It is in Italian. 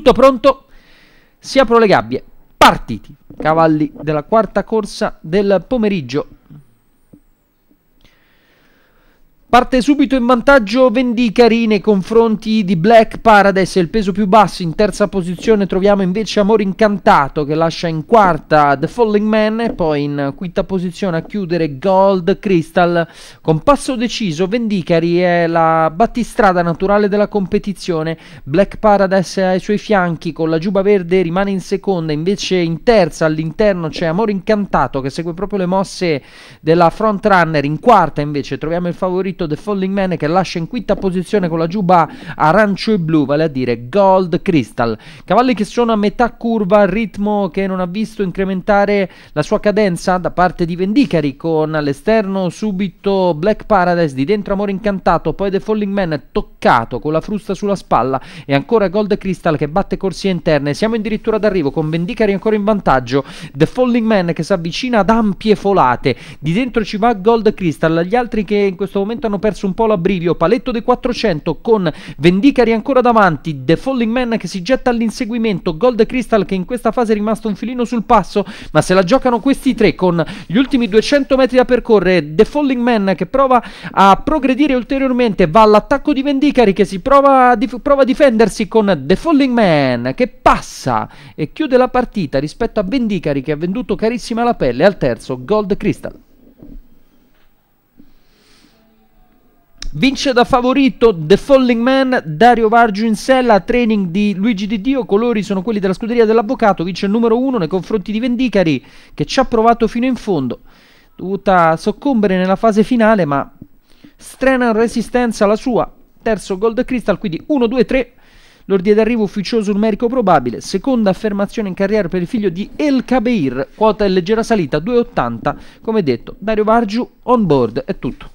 tutto pronto, si aprono le gabbie. Partiti, cavalli della quarta corsa del pomeriggio. Parte subito in vantaggio Vendicari nei confronti di Black Paradise, il peso più basso. In terza posizione troviamo invece Amore Incantato che lascia in quarta The Falling Man e poi in quinta posizione a chiudere Gold Crystal. Con passo deciso Vendicari è la battistrada naturale della competizione. Black Paradise ai suoi fianchi con la giuba verde rimane in seconda, invece in terza all'interno c'è Amore Incantato che segue proprio le mosse della front runner. In quarta invece troviamo il favorito sottoscritto The Falling Man che lascia in quinta posizione con la giuba arancio e blu, vale a dire Gold Crystal. Cavalli che sono a metà curva, ritmo che non ha visto incrementare la sua cadenza da parte di Vendicari con all'esterno subito Black Paradise di dentro Amore Incantato, poi The Falling Man toccato con la frusta sulla spalla e ancora Gold Crystal che batte corsie interne. Siamo addirittura d'arrivo con Vendicari ancora in vantaggio, The Falling Man che si avvicina ad ampie folate, di dentro ci va Gold Crystal, gli altri che in questo momento hanno perso un po' l'abbrivio, paletto dei 400 con Vendicari ancora davanti, The Falling Man che si getta all'inseguimento, Gold Crystal che in questa fase è rimasto un filino sul passo, ma se la giocano questi tre con gli ultimi 200 metri da percorrere, The Falling Man che prova a progredire ulteriormente, va all'attacco di Vendicari che si prova a, dif- prova a difendersi con The Falling Man che passa e chiude la partita rispetto a Vendicari che ha venduto carissima la pelle al terzo Gold Crystal. Vince da favorito The Falling Man, Dario Vargiu in sella, training di Luigi Di Dio, colori sono quelli della scuderia dell'avvocato, vince il numero uno nei confronti di Vendicari che ci ha provato fino in fondo, dovuta soccombere nella fase finale ma strana resistenza la sua, terzo Gold Crystal, quindi 1-2-3, l'ordine d'arrivo ufficioso numerico probabile, seconda affermazione in carriera per il figlio di El Kabeir, quota in leggera salita 2,80, come detto Dario Vargiu on board, è tutto.